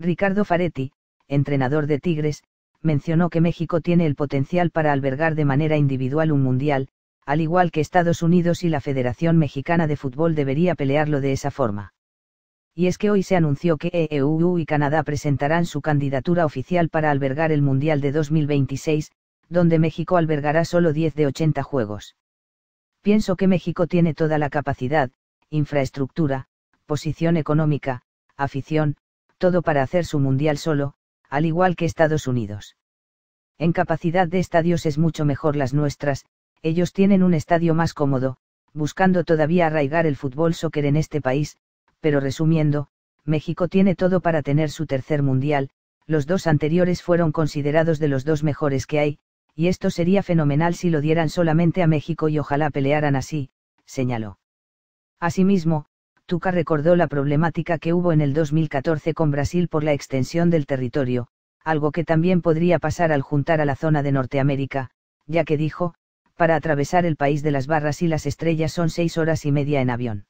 Ricardo Faretti, entrenador de Tigres, mencionó que México tiene el potencial para albergar de manera individual un mundial, al igual que Estados Unidos y la Federación Mexicana de Fútbol debería pelearlo de esa forma. Y es que hoy se anunció que EU e y Canadá presentarán su candidatura oficial para albergar el Mundial de 2026, donde México albergará solo 10 de 80 juegos. Pienso que México tiene toda la capacidad, infraestructura, posición económica, afición, todo para hacer su mundial solo, al igual que Estados Unidos. En capacidad de estadios es mucho mejor las nuestras, ellos tienen un estadio más cómodo, buscando todavía arraigar el fútbol soccer en este país, pero resumiendo, México tiene todo para tener su tercer mundial, los dos anteriores fueron considerados de los dos mejores que hay, y esto sería fenomenal si lo dieran solamente a México y ojalá pelearan así, señaló. Asimismo, Tuca recordó la problemática que hubo en el 2014 con Brasil por la extensión del territorio, algo que también podría pasar al juntar a la zona de Norteamérica, ya que dijo, para atravesar el país de las barras y las estrellas son seis horas y media en avión.